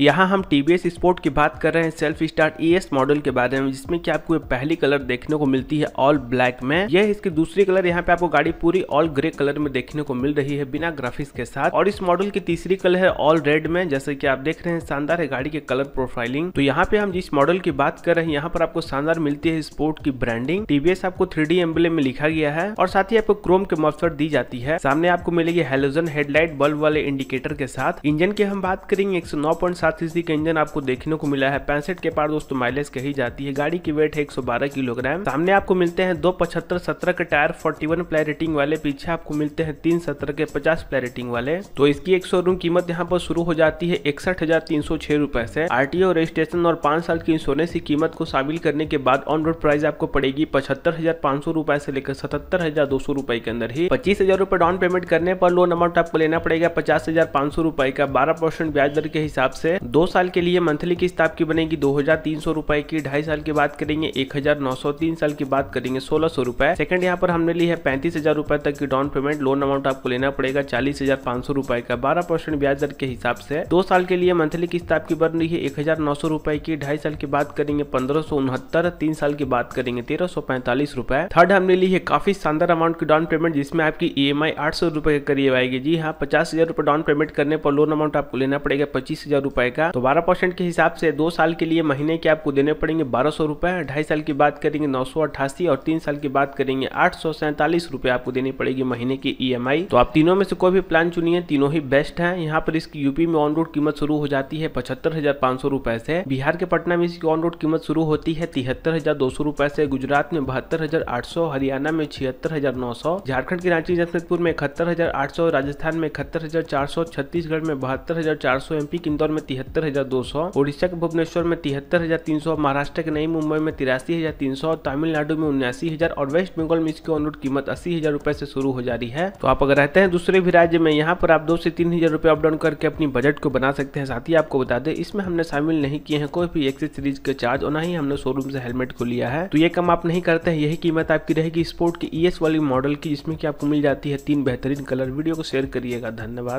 यहाँ हम T V sport की बात कर रहे हैं सेल्फ स्टार्ट ई मॉडल के बारे में जिसमें कि आपको पहली कलर देखने को मिलती है ऑल ब्लैक में यह इसकी दूसरी कलर यहाँ पे आपको गाड़ी पूरी ऑल ग्रे कलर में देखने को मिल रही है बिना ग्राफिक्स के साथ और इस मॉडल की तीसरी कलर है ऑल रेड में जैसे की आप देख रहे हैं शानदार है गाड़ी के कलर प्रोफाइलिंग तो यहाँ पे हम जिस मॉडल की बात कर रहे हैं यहाँ पर आपको शानदार मिलती है स्पोर्ट की ब्रांडिंग टीबीएस आपको थ्री डी में लिखा गया है और साथ ही आपको क्रोम के मफसर दी जाती है सामने आपको मिलेगी हेलोजन हेडलाइट बल्ब वाले इंडिकेटर के साथ इंजन की हम बात करेंगे एक सात सीसी का इंजन आपको देखने को मिला है पैंसठ के पार दोस्तों माइलेज कही जाती है गाड़ी की वेट है एक किलोग्राम सामने आपको मिलते हैं दो पचहत्तर सत्रह के टायर फोर्टी वन रेटिंग वाले पीछे आपको मिलते हैं तीन सत्रह के पचास प्लाय रेटिंग वाले तो इसकी एक शोरूम कीमत यहाँ पर शुरू हो जाती है इकसठ हजार तीन सौ छह रूपए से आरटीओ रजिस्ट्रेशन और पांच साल की इंश्योरेंस की कीमत को शामिल करने के बाद ऑन रोड प्राइस आपको पड़ेगी पचहत्तर हजार पांच सौ रूपए से लेकर सतहत्तर हजार दो सौ रूपए के अंदर ही पच्चीस हजार रूपए डाउन पेमेंट करने पर लोन अमाउंट आपको लेना पड़ेगा पचास हजार पांच सौ रूपए का बारह परसेंट ब्याज दर के हिसाब से दो साल के लिए मंथली किस्त आपकी बनेगी दो हजार तीन सौ रुपए की ढाई साल की बात करेंगे एक हजार नौ सौ तीन साल की बात करेंगे सोलह सौ रुपए सेकंड यहाँ पर हमने ली है पैंतीस हजार रुपए तक की डाउन पेमेंट लोन अमाउंट आपको लेना पड़ेगा चालीस हजार पांच सौ रुपए का बारह परसेंट ब्याज दर के हिसाब से दो साल के लिए मंथली किस्त आपकी बन रही है एक हजार नौ सौ रुपए की ढाई साल की बात करेंगे पंद्रह सौ उनहत्तर तीन साल की बात करेंगे तेरह सौ पैंतालीस रुपए थर्ड हमने ली है काफी शानदार अमाउंट की डाउन पेमेंट जिसमें आपकी ई एम आई आठ सौ रुपए के करीब आएगी जी हाँ पचास हजार रुपए डाउन पेमेंट करने पर लोन अमाउंट आपको लेना पड़ेगा पच्चीस हजार रुपए का तो बारह परसेंट के हिसाब से दो साल के लिए महीने के आपको देने पड़ेंगे बारह सौ रुपए ढाई साल की बात करेंगे नौ सौ अट्ठासी और तीन साल की बात करेंगे आठ सौ सैंतालीस रुपए आपको देनी पड़ेगी महीने की ई e तो आप तीनों में से कोई भी प्लान चुनिए तीनों ही बेस्ट है यहाँ पर इसकी यूपी में ऑन रोड कीमत शुरू हो जाती है पचहत्तर हजार पांच सौ रुपए से बिहार के पटना में इसकी ऑन रोड कीमत शुरू होती है तिहत्तर हजार दो सौ रुपए से गुजरात में बहत्तर हजार आठ सौ हरियाणा में छिहत्तर हजार नौ सौ झारखंड के रांची जमशेदपुर में इकहत्तर हजार आठ सौ राजस्थान में इकहत्तर हजार चार सौ छत्तीसगढ़ में बहत्तर हजार चार सौ एमपी इंदौर में तिहत्तर तिहत्तर हजार दो सौ उड़ीसा के भुवनेश्वर में तिहत्तर हजार तीन सौ महाराष्ट्र के नई मुंबई में तिरासी हजार तीन सौ तमिलनाडु में उन्यासी हजार और वेस्ट बंगाल में इसकी ऑनरोड कीमत अस्सी हजार रुपए से शुरू हो जा रही है तो आप अगर रहते हैं दूसरे भी राज्य में यहाँ पर आप दो से तीन हजार रूपए अपडाउन करके अपनी बजट को बना सकते हैं साथ ही आपको बता दें इसमें हमने शामिल नहीं किए हैं कोई भी एक्सेस सीरीज के चार्ज और ना ही हमने शोरूम से हेलमेट को लिया है तो ये कम आप नहीं करते हैं यही कीमत आपकी रहेगी स्पोर्ट की ई वाली मॉडल की जिसमें की आपको मिल जाती है तीन बेहतरीन कलर वीडियो को शेयर करिएगा धन्यवाद